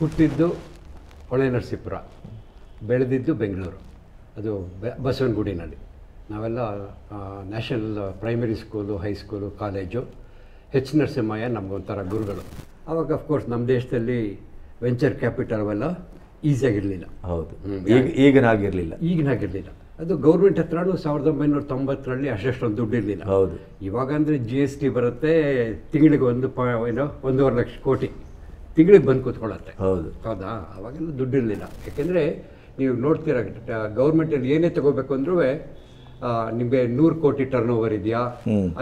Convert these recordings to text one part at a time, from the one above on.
ಹುಟ್ಟಿದ್ದು ನರಸೀಪುರ ಬೆಳೆದಿದ್ದು ಬೆಂಗಳೂರು ಅದು ಬಸವನಗುಡಿನಲ್ಲಿ ನಾವೆಲ್ಲ national primary school high school college H Narasimhaiah ನಮಗೊಂಥರ ಗುರುಗಳು ಆವಾಗ ಅಫ್ಕೋರ್ಸ್ ನಮ್ಮ ದೇಶದಲ್ಲಿ ವೆಂಚರ್ ಕ್ಯಾಪಿಟಲ್ ಅವೆಲ್ಲ ಈಸಿಯಾಗಿರಲಿಲ್ಲ ಹೌದು ಈಗ ಈಗನಾಗಿರಲಿಲ್ಲ ಈಗಿನಾಗಿರಲಿಲ್ಲ ಅದು ಗೌರ್ಮೆಂಟ್ ಹತ್ರನೂ ಸಾವಿರದ ಒಂಬೈನೂರ ತೊಂಬತ್ತರಲ್ಲಿ ಅಷ್ಟೊಂದು ದುಡ್ಡು ಇರಲಿಲ್ಲ ಹೌದು ಇವಾಗ ಅಂದರೆ ಜಿ ಎಸ್ ಟಿ ಬರುತ್ತೆ ತಿಂಗಳಿಗೆ ಒಂದು ಪ ಏನೋ ಒಂದೂವರೆ ಲಕ್ಷ ಕೋಟಿ ತಿಂಗಳಿಗೆ ಬಂದು ಕೂತ್ಕೊಳ್ಳತ್ತೆ ಹೌದು ಹೌದಾ ಅವಾಗೆಲ್ಲ ದುಡ್ಡಿರಲಿಲ್ಲ ಯಾಕೆಂದರೆ ನೀವು ನೋಡ್ತೀರ ಗೌರ್ಮೆಂಟಲ್ಲಿ ಏನೇ ತಗೋಬೇಕು ಅಂದ್ರೂ ನಿಮಗೆ ನೂರು ಕೋಟಿ ಟರ್ನ್ ಓವರ್ ಇದೆಯಾ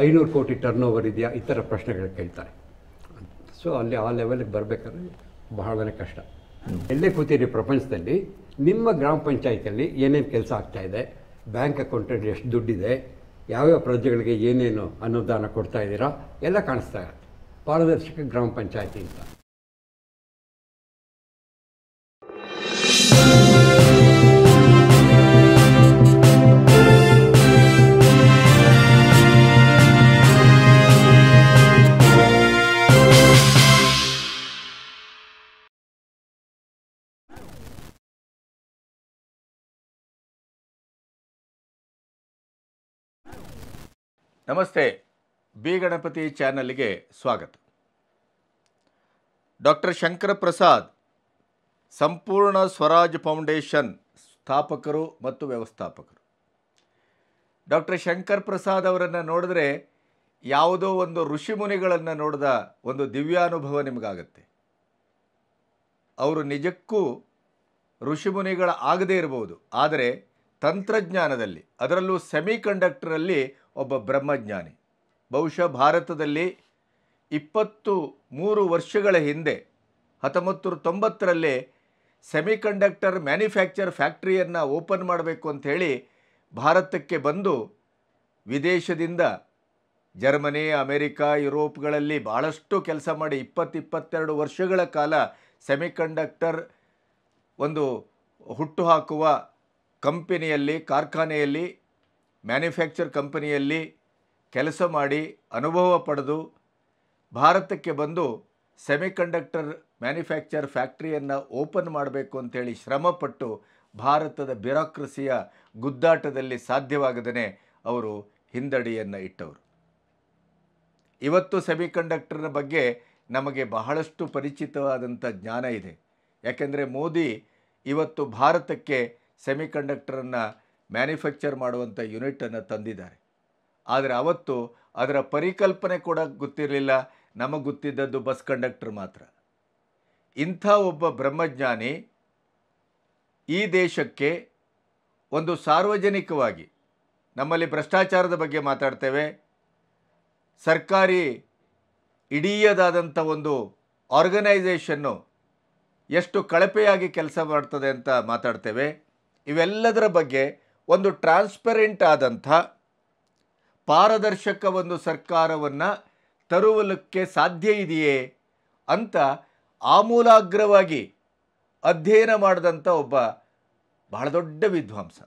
ಐನೂರು ಕೋಟಿ ಟರ್ನ್ ಓವರ್ ಇದೆಯಾ ಈ ಥರ ಪ್ರಶ್ನೆಗಳು ಕೇಳ್ತಾರೆ ಸೊ ಅಲ್ಲಿ ಆ ಲೆವೆಲಿಗೆ ಬರಬೇಕಾದ್ರೆ ಬಹಳನೇ ಕಷ್ಟ ಎಲ್ಲೇ ಕೂತೀರಿ ಪ್ರಪಂಚದಲ್ಲಿ ನಿಮ್ಮ ಗ್ರಾಮ ಪಂಚಾಯತಲ್ಲಿ ಏನೇನು ಕೆಲಸ ಆಗ್ತಾಯಿದೆ ಬ್ಯಾಂಕ್ ಅಕೌಂಟಲ್ಲಿ ಎಷ್ಟು ದುಡ್ಡಿದೆ ಯಾವ್ಯಾವ ಪ್ರಜೆಗಳಿಗೆ ಏನೇನು ಅನುದಾನ ಕೊಡ್ತಾ ಇದ್ದೀರಾ ಎಲ್ಲ ಕಾಣಿಸ್ತಾ ಇರುತ್ತೆ ಪಾರದರ್ಶಕ ಗ್ರಾಮ ಪಂಚಾಯತಿ ಅಂತ ನಮಸ್ತೆ ಬಿ ಗಣಪತಿ ಚಾನಲ್ಗೆ ಸ್ವಾಗತ ಡಾಕ್ಟರ್ ಶಂಕರ ಪ್ರಸಾದ್ ಸಂಪೂರ್ಣ ಸ್ವರಾಜ್ ಫೌಂಡೇಶನ್ ಸ್ಥಾಪಕರು ಮತ್ತು ವ್ಯವಸ್ಥಾಪಕರು ಡಾಕ್ಟರ್ ಶಂಕರ್ ಪ್ರಸಾದ್ ಅವರನ್ನು ನೋಡಿದ್ರೆ ಯಾವುದೋ ಒಂದು ಋಷಿಮುನಿಗಳನ್ನು ನೋಡಿದ ಒಂದು ದಿವ್ಯಾನುಭವ ನಿಮಗಾಗತ್ತೆ ಅವರು ನಿಜಕ್ಕೂ ಋಷಿಮುನಿಗಳ ಆಗದೇ ಇರಬಹುದು ಆದರೆ ತಂತ್ರಜ್ಞಾನದಲ್ಲಿ ಅದರಲ್ಲೂ ಕಂಡಕ್ಟರಲ್ಲಿ ಒಬ್ಬ ಬ್ರಹ್ಮಜ್ಞಾನಿ ಬಹುಶಃ ಭಾರತದಲ್ಲಿ ಇಪ್ಪತ್ತು ಮೂರು ವರ್ಷಗಳ ಹಿಂದೆ ಹತ್ತೊಂಬತ್ತು ತೊಂಬತ್ತರಲ್ಲಿ ಸೆಮಿಕಂಡಕ್ಟರ್ ಮ್ಯಾನುಫ್ಯಾಕ್ಚರ್ ಫ್ಯಾಕ್ಟ್ರಿಯನ್ನು ಓಪನ್ ಮಾಡಬೇಕು ಅಂಥೇಳಿ ಭಾರತಕ್ಕೆ ಬಂದು ವಿದೇಶದಿಂದ ಜರ್ಮನಿ ಅಮೇರಿಕಾ ಯುರೋಪ್ಗಳಲ್ಲಿ ಭಾಳಷ್ಟು ಕೆಲಸ ಮಾಡಿ ಇಪ್ಪತ್ತಿಪ್ಪತ್ತೆರಡು ವರ್ಷಗಳ ಕಾಲ ಸೆಮಿಕಂಡಕ್ಟರ್ ಒಂದು ಹುಟ್ಟುಹಾಕುವ ಕಂಪನಿಯಲ್ಲಿ ಕಾರ್ಖಾನೆಯಲ್ಲಿ ಮ್ಯಾನುಫ್ಯಾಕ್ಚರ್ ಕಂಪನಿಯಲ್ಲಿ ಕೆಲಸ ಮಾಡಿ ಅನುಭವ ಪಡೆದು ಭಾರತಕ್ಕೆ ಬಂದು ಸೆಮಿಕಂಡಕ್ಟರ್ ಮ್ಯಾನುಫ್ಯಾಕ್ಚರ್ ಫ್ಯಾಕ್ಟ್ರಿಯನ್ನು ಓಪನ್ ಮಾಡಬೇಕು ಅಂತೇಳಿ ಶ್ರಮಪಟ್ಟು ಭಾರತದ ಬ್ಯೂರಾಕ್ರಸಿಯ ಗುದ್ದಾಟದಲ್ಲಿ ಸಾಧ್ಯವಾಗದೇ ಅವರು ಹಿಂದಡಿಯನ್ನು ಇಟ್ಟವರು ಇವತ್ತು ಸೆಮಿಕಂಡಕ್ಟರ್ನ ಬಗ್ಗೆ ನಮಗೆ ಬಹಳಷ್ಟು ಪರಿಚಿತವಾದಂಥ ಜ್ಞಾನ ಇದೆ ಯಾಕೆಂದರೆ ಮೋದಿ ಇವತ್ತು ಭಾರತಕ್ಕೆ ಸೆಮಿಕಂಡಕ್ಟರನ್ನು ಮ್ಯಾನುಫ್ಯಾಕ್ಚರ್ ಮಾಡುವಂಥ ಯೂನಿಟನ್ನು ತಂದಿದ್ದಾರೆ ಆದರೆ ಅವತ್ತು ಅದರ ಪರಿಕಲ್ಪನೆ ಕೂಡ ಗೊತ್ತಿರಲಿಲ್ಲ ನಮಗೆ ಗೊತ್ತಿದ್ದದ್ದು ಬಸ್ ಕಂಡಕ್ಟರ್ ಮಾತ್ರ ಇಂಥ ಒಬ್ಬ ಬ್ರಹ್ಮಜ್ಞಾನಿ ಈ ದೇಶಕ್ಕೆ ಒಂದು ಸಾರ್ವಜನಿಕವಾಗಿ ನಮ್ಮಲ್ಲಿ ಭ್ರಷ್ಟಾಚಾರದ ಬಗ್ಗೆ ಮಾತಾಡ್ತೇವೆ ಸರ್ಕಾರಿ ಇಡೀಯದಾದಂಥ ಒಂದು ಆರ್ಗನೈಸೇಷನ್ನು ಎಷ್ಟು ಕಳಪೆಯಾಗಿ ಕೆಲಸ ಮಾಡ್ತದೆ ಅಂತ ಮಾತಾಡ್ತೇವೆ ಇವೆಲ್ಲದರ ಬಗ್ಗೆ ಒಂದು ಟ್ರಾನ್ಸ್ಪರೆಂಟ್ ಆದಂಥ ಪಾರದರ್ಶಕ ಒಂದು ಸರ್ಕಾರವನ್ನು ತರುವಲಕ್ಕೆ ಸಾಧ್ಯ ಇದೆಯೇ ಅಂತ ಆಮೂಲಾಗ್ರವಾಗಿ ಅಧ್ಯಯನ ಮಾಡಿದಂಥ ಒಬ್ಬ ಬಹಳ ದೊಡ್ಡ ವಿದ್ವಾಂಸ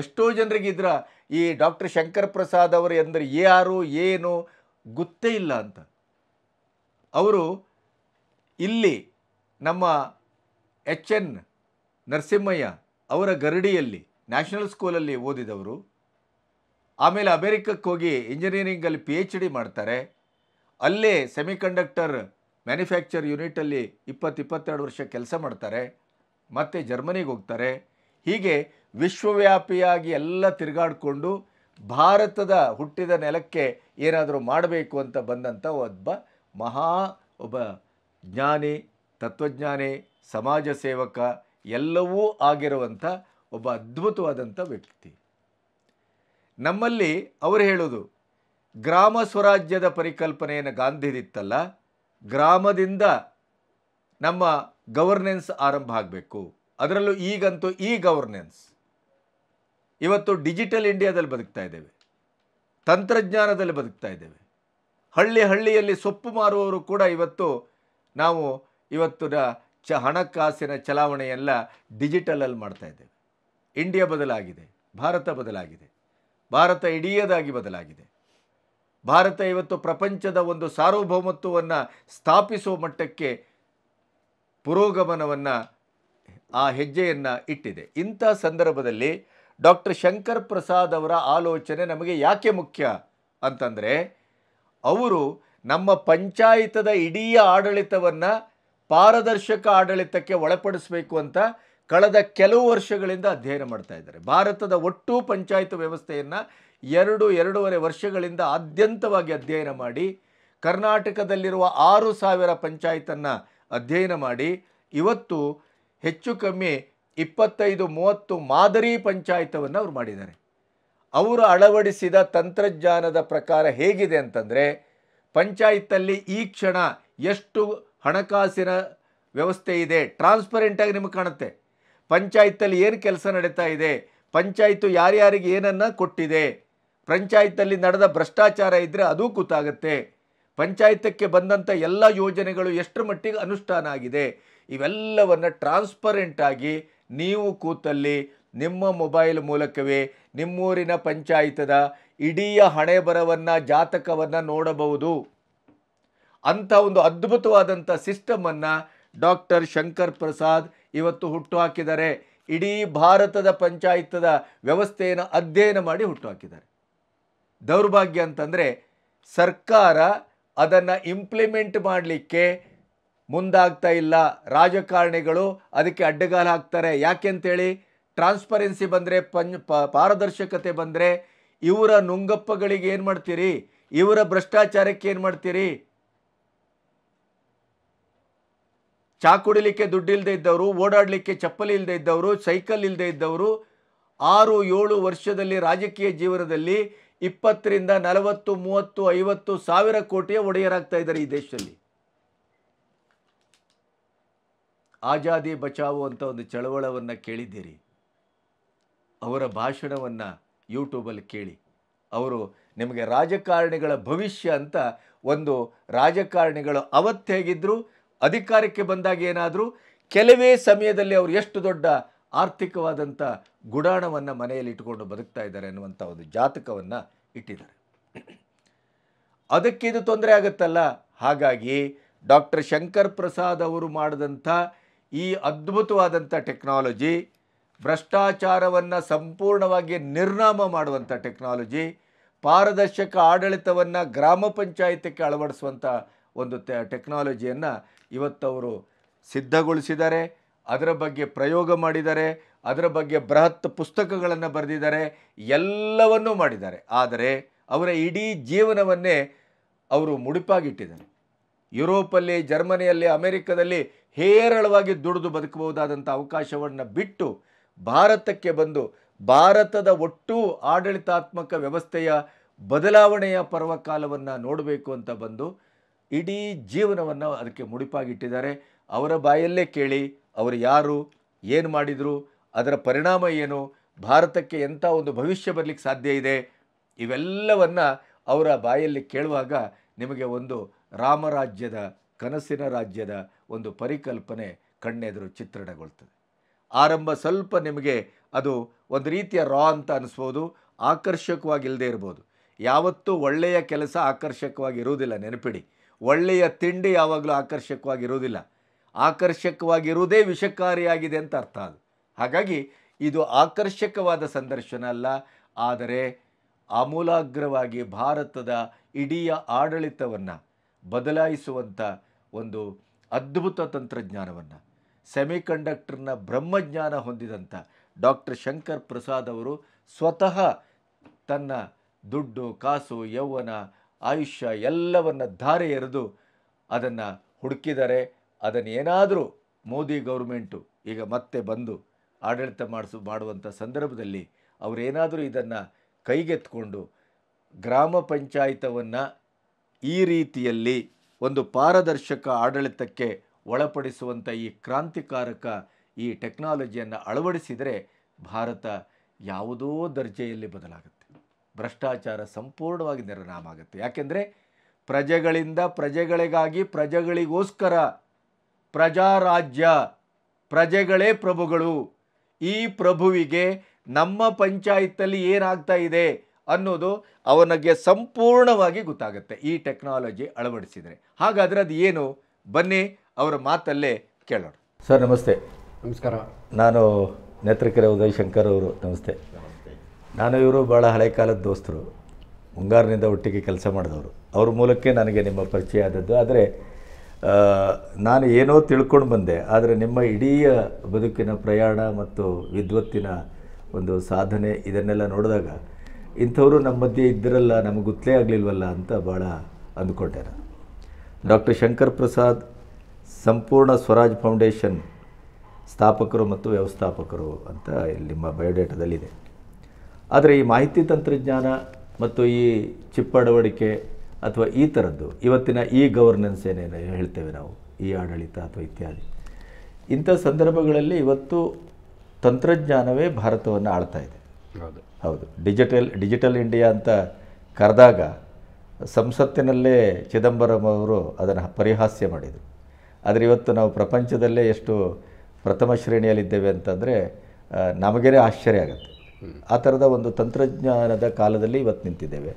ಎಷ್ಟೋ ಜನರಿಗಿದ್ರ ಈ ಡಾಕ್ಟರ್ ಶಂಕರ್ ಪ್ರಸಾದ್ ಅವರು ಎಂದರೆ ಯಾರು ಏನು ಗೊತ್ತೇ ಇಲ್ಲ ಅಂತ ಅವರು ಇಲ್ಲಿ ನಮ್ಮ ಎಚ್ ಎನ್ ನರಸಿಂಹಯ್ಯ ಅವರ ಗರಡಿಯಲ್ಲಿ ನ್ಯಾಷನಲ್ ಸ್ಕೂಲಲ್ಲಿ ಓದಿದವರು ಆಮೇಲೆ ಅಮೇರಿಕಕ್ಕೆ ಹೋಗಿ ಇಂಜಿನಿಯರಿಂಗಲ್ಲಿ ಪಿ ಎಚ್ ಡಿ ಮಾಡ್ತಾರೆ ಅಲ್ಲೇ ಸೆಮಿಕಂಡಕ್ಟರ್ ಮ್ಯಾನುಫ್ಯಾಕ್ಚರ್ ಯೂನಿಟಲ್ಲಿ ಇಪ್ಪತ್ತಿಪ್ಪತ್ತೆರಡು ವರ್ಷ ಕೆಲಸ ಮಾಡ್ತಾರೆ ಮತ್ತು ಜರ್ಮನಿಗೆ ಹೋಗ್ತಾರೆ ಹೀಗೆ ವಿಶ್ವವ್ಯಾಪಿಯಾಗಿ ಎಲ್ಲ ತಿರುಗಾಡಿಕೊಂಡು ಭಾರತದ ಹುಟ್ಟಿದ ನೆಲಕ್ಕೆ ಏನಾದರೂ ಮಾಡಬೇಕು ಅಂತ ಬಂದಂಥ ಒಬ್ಬ ಮಹಾ ಒಬ್ಬ ಜ್ಞಾನಿ ತತ್ವಜ್ಞಾನಿ ಸಮಾಜ ಸೇವಕ ಎಲ್ಲವೂ ಆಗಿರುವಂಥ ಒಬ್ಬ ಅದ್ಭುತವಾದಂಥ ವ್ಯಕ್ತಿ ನಮ್ಮಲ್ಲಿ ಅವರು ಹೇಳೋದು ಗ್ರಾಮ ಸ್ವರಾಜ್ಯದ ಪರಿಕಲ್ಪನೆಯನ್ನು ಇತ್ತಲ್ಲ ಗ್ರಾಮದಿಂದ ನಮ್ಮ ಗವರ್ನೆನ್ಸ್ ಆರಂಭ ಆಗಬೇಕು ಅದರಲ್ಲೂ ಈಗಂತೂ ಈ ಗವರ್ನೆನ್ಸ್ ಇವತ್ತು ಡಿಜಿಟಲ್ ಇಂಡಿಯಾದಲ್ಲಿ ಬದುಕ್ತಾ ಇದ್ದೇವೆ ತಂತ್ರಜ್ಞಾನದಲ್ಲಿ ಬದುಕ್ತಾ ಇದ್ದೇವೆ ಹಳ್ಳಿ ಹಳ್ಳಿಯಲ್ಲಿ ಸೊಪ್ಪು ಮಾರುವವರು ಕೂಡ ಇವತ್ತು ನಾವು ಇವತ್ತಿನ ಚ ಹಣಕಾಸಿನ ಚಲಾವಣೆಯೆಲ್ಲ ಡಿಜಿಟಲಲ್ಲಿ ಮಾಡ್ತಾ ಇದ್ದೇವೆ ಇಂಡಿಯಾ ಬದಲಾಗಿದೆ ಭಾರತ ಬದಲಾಗಿದೆ ಭಾರತ ಇಡೀಯದಾಗಿ ಬದಲಾಗಿದೆ ಭಾರತ ಇವತ್ತು ಪ್ರಪಂಚದ ಒಂದು ಸಾರ್ವಭೌಮತ್ವವನ್ನು ಸ್ಥಾಪಿಸುವ ಮಟ್ಟಕ್ಕೆ ಪುರೋಗಮನವನ್ನು ಆ ಹೆಜ್ಜೆಯನ್ನು ಇಟ್ಟಿದೆ ಇಂಥ ಸಂದರ್ಭದಲ್ಲಿ ಡಾಕ್ಟರ್ ಶಂಕರ್ ಪ್ರಸಾದ್ ಅವರ ಆಲೋಚನೆ ನಮಗೆ ಯಾಕೆ ಮುಖ್ಯ ಅಂತಂದರೆ ಅವರು ನಮ್ಮ ಪಂಚಾಯತದ ಇಡೀ ಆಡಳಿತವನ್ನು ಪಾರದರ್ಶಕ ಆಡಳಿತಕ್ಕೆ ಒಳಪಡಿಸಬೇಕು ಅಂತ ಕಳೆದ ಕೆಲವು ವರ್ಷಗಳಿಂದ ಅಧ್ಯಯನ ಮಾಡ್ತಾ ಇದ್ದಾರೆ ಭಾರತದ ಒಟ್ಟು ಪಂಚಾಯತ್ ವ್ಯವಸ್ಥೆಯನ್ನು ಎರಡು ಎರಡೂವರೆ ವರ್ಷಗಳಿಂದ ಆದ್ಯಂತವಾಗಿ ಅಧ್ಯಯನ ಮಾಡಿ ಕರ್ನಾಟಕದಲ್ಲಿರುವ ಆರು ಸಾವಿರ ಪಂಚಾಯತನ್ನು ಅಧ್ಯಯನ ಮಾಡಿ ಇವತ್ತು ಹೆಚ್ಚು ಕಮ್ಮಿ ಇಪ್ಪತ್ತೈದು ಮೂವತ್ತು ಮಾದರಿ ಪಂಚಾಯತವನ್ನು ಅವರು ಮಾಡಿದ್ದಾರೆ ಅವರು ಅಳವಡಿಸಿದ ತಂತ್ರಜ್ಞಾನದ ಪ್ರಕಾರ ಹೇಗಿದೆ ಅಂತಂದರೆ ಪಂಚಾಯತಲ್ಲಿ ಈ ಕ್ಷಣ ಎಷ್ಟು ಹಣಕಾಸಿನ ವ್ಯವಸ್ಥೆ ಇದೆ ಟ್ರಾನ್ಸ್ಪರೆಂಟಾಗಿ ನಿಮಗೆ ಕಾಣುತ್ತೆ ಪಂಚಾಯತಲ್ಲಿ ಏನು ಕೆಲಸ ನಡೀತಾ ಇದೆ ಪಂಚಾಯಿತು ಯಾರ್ಯಾರಿಗೆ ಏನನ್ನು ಕೊಟ್ಟಿದೆ ಪಂಚಾಯತಲ್ಲಿ ನಡೆದ ಭ್ರಷ್ಟಾಚಾರ ಇದ್ದರೆ ಅದೂ ಕೂತಾಗುತ್ತೆ ಪಂಚಾಯತಕ್ಕೆ ಬಂದಂಥ ಎಲ್ಲ ಯೋಜನೆಗಳು ಎಷ್ಟರ ಮಟ್ಟಿಗೆ ಅನುಷ್ಠಾನ ಆಗಿದೆ ಇವೆಲ್ಲವನ್ನು ಟ್ರಾನ್ಸ್ಪರೆಂಟಾಗಿ ನೀವು ಕೂತಲ್ಲಿ ನಿಮ್ಮ ಮೊಬೈಲ್ ಮೂಲಕವೇ ನಿಮ್ಮೂರಿನ ಪಂಚಾಯತದ ಇಡೀ ಹಣೆ ಬರವನ್ನು ಜಾತಕವನ್ನು ನೋಡಬಹುದು ಅಂಥ ಒಂದು ಅದ್ಭುತವಾದಂಥ ಸಿಸ್ಟಮನ್ನು ಡಾಕ್ಟರ್ ಶಂಕರ್ ಪ್ರಸಾದ್ ಇವತ್ತು ಹುಟ್ಟು ಹಾಕಿದ್ದಾರೆ ಇಡೀ ಭಾರತದ ಪಂಚಾಯತದ ವ್ಯವಸ್ಥೆಯನ್ನು ಅಧ್ಯಯನ ಮಾಡಿ ಹುಟ್ಟು ಹಾಕಿದ್ದಾರೆ ದೌರ್ಭಾಗ್ಯ ಅಂತಂದರೆ ಸರ್ಕಾರ ಅದನ್ನು ಇಂಪ್ಲಿಮೆಂಟ್ ಮಾಡಲಿಕ್ಕೆ ಮುಂದಾಗ್ತಾ ಇಲ್ಲ ರಾಜಕಾರಣಿಗಳು ಅದಕ್ಕೆ ಅಡ್ಡಗಾಲ ಹಾಕ್ತಾರೆ ಅಂತೇಳಿ ಟ್ರಾನ್ಸ್ಪರೆನ್ಸಿ ಬಂದರೆ ಪಂಜ್ ಪಾರದರ್ಶಕತೆ ಬಂದರೆ ಇವರ ನುಂಗಪ್ಪಗಳಿಗೆ ಏನು ಮಾಡ್ತೀರಿ ಇವರ ಭ್ರಷ್ಟಾಚಾರಕ್ಕೆ ಏನು ಮಾಡ್ತೀರಿ ಚಾ ಕುಡಿಲಿಕ್ಕೆ ದುಡ್ಡಿಲ್ಲದೆ ಇದ್ದವರು ಓಡಾಡಲಿಕ್ಕೆ ಚಪ್ಪಲಿ ಇಲ್ಲದೆ ಇದ್ದವರು ಸೈಕಲ್ ಇಲ್ಲದೆ ಇದ್ದವರು ಆರು ಏಳು ವರ್ಷದಲ್ಲಿ ರಾಜಕೀಯ ಜೀವನದಲ್ಲಿ ಇಪ್ಪತ್ತರಿಂದ ನಲವತ್ತು ಮೂವತ್ತು ಐವತ್ತು ಸಾವಿರ ಕೋಟಿಯ ಒಡೆಯರಾಗ್ತಾ ಇದ್ದಾರೆ ಈ ದೇಶದಲ್ಲಿ ಆಜಾದಿ ಬಚಾವು ಅಂತ ಒಂದು ಚಳವಳವನ್ನು ಕೇಳಿದ್ದೀರಿ ಅವರ ಭಾಷಣವನ್ನು ಯೂಟ್ಯೂಬಲ್ಲಿ ಕೇಳಿ ಅವರು ನಿಮಗೆ ರಾಜಕಾರಣಿಗಳ ಭವಿಷ್ಯ ಅಂತ ಒಂದು ರಾಜಕಾರಣಿಗಳು ಅವತ್ತು ಹೇಗಿದ್ದರು ಅಧಿಕಾರಕ್ಕೆ ಬಂದಾಗ ಏನಾದರೂ ಕೆಲವೇ ಸಮಯದಲ್ಲಿ ಅವರು ಎಷ್ಟು ದೊಡ್ಡ ಆರ್ಥಿಕವಾದಂಥ ಗುಡಾಣವನ್ನು ಮನೆಯಲ್ಲಿ ಇಟ್ಟುಕೊಂಡು ಬದುಕ್ತಾ ಇದ್ದಾರೆ ಅನ್ನುವಂಥ ಒಂದು ಜಾತಕವನ್ನು ಇಟ್ಟಿದ್ದಾರೆ ಅದಕ್ಕೆ ಇದು ತೊಂದರೆ ಆಗುತ್ತಲ್ಲ ಹಾಗಾಗಿ ಡಾಕ್ಟರ್ ಶಂಕರ್ ಪ್ರಸಾದ್ ಅವರು ಮಾಡಿದಂಥ ಈ ಅದ್ಭುತವಾದಂಥ ಟೆಕ್ನಾಲಜಿ ಭ್ರಷ್ಟಾಚಾರವನ್ನು ಸಂಪೂರ್ಣವಾಗಿ ನಿರ್ನಾಮ ಮಾಡುವಂಥ ಟೆಕ್ನಾಲಜಿ ಪಾರದರ್ಶಕ ಆಡಳಿತವನ್ನು ಗ್ರಾಮ ಪಂಚಾಯಿತಿಗೆ ಅಳವಡಿಸುವಂಥ ಒಂದು ಟೆಕ್ನಾಲಜಿಯನ್ನು ಇವತ್ತವರು ಸಿದ್ಧಗೊಳಿಸಿದ್ದಾರೆ ಅದರ ಬಗ್ಗೆ ಪ್ರಯೋಗ ಮಾಡಿದ್ದಾರೆ ಅದರ ಬಗ್ಗೆ ಬೃಹತ್ ಪುಸ್ತಕಗಳನ್ನು ಬರೆದಿದ್ದಾರೆ ಎಲ್ಲವನ್ನೂ ಮಾಡಿದ್ದಾರೆ ಆದರೆ ಅವರ ಇಡೀ ಜೀವನವನ್ನೇ ಅವರು ಮುಡಿಪಾಗಿಟ್ಟಿದ್ದಾರೆ ಯುರೋಪಲ್ಲಿ ಜರ್ಮನಿಯಲ್ಲಿ ಅಮೆರಿಕದಲ್ಲಿ ಹೇರಳವಾಗಿ ದುಡಿದು ಬದುಕಬಹುದಾದಂಥ ಅವಕಾಶವನ್ನು ಬಿಟ್ಟು ಭಾರತಕ್ಕೆ ಬಂದು ಭಾರತದ ಒಟ್ಟು ಆಡಳಿತಾತ್ಮಕ ವ್ಯವಸ್ಥೆಯ ಬದಲಾವಣೆಯ ಪರ್ವಕಾಲವನ್ನು ನೋಡಬೇಕು ಅಂತ ಬಂದು ಇಡೀ ಜೀವನವನ್ನು ಅದಕ್ಕೆ ಮುಡಿಪಾಗಿಟ್ಟಿದ್ದಾರೆ ಅವರ ಬಾಯಲ್ಲೇ ಕೇಳಿ ಅವರು ಯಾರು ಏನು ಮಾಡಿದರು ಅದರ ಪರಿಣಾಮ ಏನು ಭಾರತಕ್ಕೆ ಎಂಥ ಒಂದು ಭವಿಷ್ಯ ಬರಲಿಕ್ಕೆ ಸಾಧ್ಯ ಇದೆ ಇವೆಲ್ಲವನ್ನು ಅವರ ಬಾಯಲ್ಲಿ ಕೇಳುವಾಗ ನಿಮಗೆ ಒಂದು ರಾಮರಾಜ್ಯದ ಕನಸಿನ ರಾಜ್ಯದ ಒಂದು ಪರಿಕಲ್ಪನೆ ಕಣ್ಣೆದುರು ಚಿತ್ರಣಗೊಳ್ತದೆ ಆರಂಭ ಸ್ವಲ್ಪ ನಿಮಗೆ ಅದು ಒಂದು ರೀತಿಯ ರಾ ಅಂತ ಅನಿಸ್ಬೋದು ಆಕರ್ಷಕವಾಗಿಲ್ಲದೇ ಇರ್ಬೋದು ಯಾವತ್ತೂ ಒಳ್ಳೆಯ ಕೆಲಸ ಆಕರ್ಷಕವಾಗಿ ಇರುವುದಿಲ್ಲ ನೆನಪಿಡಿ ಒಳ್ಳೆಯ ತಿಂಡಿ ಯಾವಾಗಲೂ ಆಕರ್ಷಕವಾಗಿರುವುದಿಲ್ಲ ಆಕರ್ಷಕವಾಗಿರುವುದೇ ವಿಷಕಾರಿಯಾಗಿದೆ ಅಂತ ಅರ್ಥ ಅದು ಹಾಗಾಗಿ ಇದು ಆಕರ್ಷಕವಾದ ಸಂದರ್ಶನ ಅಲ್ಲ ಆದರೆ ಆಮೂಲಾಗ್ರವಾಗಿ ಭಾರತದ ಇಡೀ ಆಡಳಿತವನ್ನು ಬದಲಾಯಿಸುವಂಥ ಒಂದು ಅದ್ಭುತ ತಂತ್ರಜ್ಞಾನವನ್ನು ಸೆಮಿಕಂಡಕ್ಟರ್ನ ಬ್ರಹ್ಮಜ್ಞಾನ ಹೊಂದಿದಂಥ ಡಾಕ್ಟರ್ ಶಂಕರ್ ಪ್ರಸಾದ್ ಅವರು ಸ್ವತಃ ತನ್ನ ದುಡ್ಡು ಕಾಸು ಯೌವನ ಆಯುಷ್ಯ ಎಲ್ಲವನ್ನು ಧಾರೆ ಎರೆದು ಅದನ್ನು ಹುಡುಕಿದರೆ ಅದನ್ನೇನಾದರೂ ಮೋದಿ ಗೌರ್ಮೆಂಟು ಈಗ ಮತ್ತೆ ಬಂದು ಆಡಳಿತ ಮಾಡಿಸು ಮಾಡುವಂಥ ಸಂದರ್ಭದಲ್ಲಿ ಅವರೇನಾದರೂ ಇದನ್ನು ಕೈಗೆತ್ಕೊಂಡು ಗ್ರಾಮ ಪಂಚಾಯಿತವನ್ನು ಈ ರೀತಿಯಲ್ಲಿ ಒಂದು ಪಾರದರ್ಶಕ ಆಡಳಿತಕ್ಕೆ ಒಳಪಡಿಸುವಂಥ ಈ ಕ್ರಾಂತಿಕಾರಕ ಈ ಟೆಕ್ನಾಲಜಿಯನ್ನು ಅಳವಡಿಸಿದರೆ ಭಾರತ ಯಾವುದೋ ದರ್ಜೆಯಲ್ಲಿ ಬದಲಾಗುತ್ತೆ ಭ್ರಷ್ಟಾಚಾರ ಸಂಪೂರ್ಣವಾಗಿ ನಿರ್ನಾಮ ಆಗುತ್ತೆ ಯಾಕೆಂದರೆ ಪ್ರಜೆಗಳಿಂದ ಪ್ರಜೆಗಳಿಗಾಗಿ ಪ್ರಜೆಗಳಿಗೋಸ್ಕರ ಪ್ರಜಾರಾಜ್ಯ ಪ್ರಜೆಗಳೇ ಪ್ರಭುಗಳು ಈ ಪ್ರಭುವಿಗೆ ನಮ್ಮ ಪಂಚಾಯತಲ್ಲಿ ಏನಾಗ್ತಾ ಇದೆ ಅನ್ನೋದು ಅವನಿಗೆ ಸಂಪೂರ್ಣವಾಗಿ ಗೊತ್ತಾಗುತ್ತೆ ಈ ಟೆಕ್ನಾಲಜಿ ಅಳವಡಿಸಿದರೆ ಹಾಗಾದರೆ ಅದು ಏನು ಬನ್ನಿ ಅವರ ಮಾತಲ್ಲೇ ಕೇಳೋಣ ಸರ್ ನಮಸ್ತೆ ನಮಸ್ಕಾರ ನಾನು ನೇತ್ರಕೆರೆ ಉದಯ್ ಶಂಕರ್ ಅವರು ನಮಸ್ತೆ ನಾನು ಇವರು ಭಾಳ ಹಳೆ ಕಾಲದ ದೋಸ್ತರು ಮುಂಗಾರಿನಿಂದ ಒಟ್ಟಿಗೆ ಕೆಲಸ ಮಾಡಿದವರು ಅವ್ರ ಮೂಲಕ್ಕೆ ನನಗೆ ನಿಮ್ಮ ಪರಿಚಯ ಆದದ್ದು ಆದರೆ ನಾನು ಏನೋ ತಿಳ್ಕೊಂಡು ಬಂದೆ ಆದರೆ ನಿಮ್ಮ ಇಡೀ ಬದುಕಿನ ಪ್ರಯಾಣ ಮತ್ತು ವಿದ್ವತ್ತಿನ ಒಂದು ಸಾಧನೆ ಇದನ್ನೆಲ್ಲ ನೋಡಿದಾಗ ಇಂಥವರು ನಮ್ಮ ಮಧ್ಯೆ ಇದ್ದಿರಲ್ಲ ನಮಗೆ ಗೊತ್ತಲೇ ಆಗಲಿಲ್ವಲ್ಲ ಅಂತ ಭಾಳ ಅಂದ್ಕೊಂಡೆ ನಾನು ಡಾಕ್ಟರ್ ಶಂಕರ್ ಪ್ರಸಾದ್ ಸಂಪೂರ್ಣ ಸ್ವರಾಜ್ ಫೌಂಡೇಶನ್ ಸ್ಥಾಪಕರು ಮತ್ತು ವ್ಯವಸ್ಥಾಪಕರು ಅಂತ ಇಲ್ಲಿ ನಿಮ್ಮ ಬಯೋಡೇಟಾದಲ್ಲಿದೆ ಆದರೆ ಈ ಮಾಹಿತಿ ತಂತ್ರಜ್ಞಾನ ಮತ್ತು ಈ ಚಿಪ್ ಅಥವಾ ಈ ಥರದ್ದು ಇವತ್ತಿನ ಈ ಗವರ್ನೆನ್ಸ್ ಏನೇನು ಹೇಳ್ತೇವೆ ನಾವು ಈ ಆಡಳಿತ ಅಥವಾ ಇತ್ಯಾದಿ ಇಂಥ ಸಂದರ್ಭಗಳಲ್ಲಿ ಇವತ್ತು ತಂತ್ರಜ್ಞಾನವೇ ಭಾರತವನ್ನು ಆಳ್ತಾ ಇದೆ ಹೌದು ಹೌದು ಡಿಜಿಟಲ್ ಡಿಜಿಟಲ್ ಇಂಡಿಯಾ ಅಂತ ಕರೆದಾಗ ಸಂಸತ್ತಿನಲ್ಲೇ ಚಿದಂಬರಂ ಅವರು ಅದನ್ನು ಪರಿಹಾಸ್ಯ ಮಾಡಿದರು ಆದರೆ ಇವತ್ತು ನಾವು ಪ್ರಪಂಚದಲ್ಲೇ ಎಷ್ಟು ಪ್ರಥಮ ಶ್ರೇಣಿಯಲ್ಲಿದ್ದೇವೆ ಅಂತಂದರೆ ನಮಗೇ ಆಶ್ಚರ್ಯ ಆಗುತ್ತೆ ಆ ಥರದ ಒಂದು ತಂತ್ರಜ್ಞಾನದ ಕಾಲದಲ್ಲಿ ಇವತ್ತು ನಿಂತಿದ್ದೇವೆ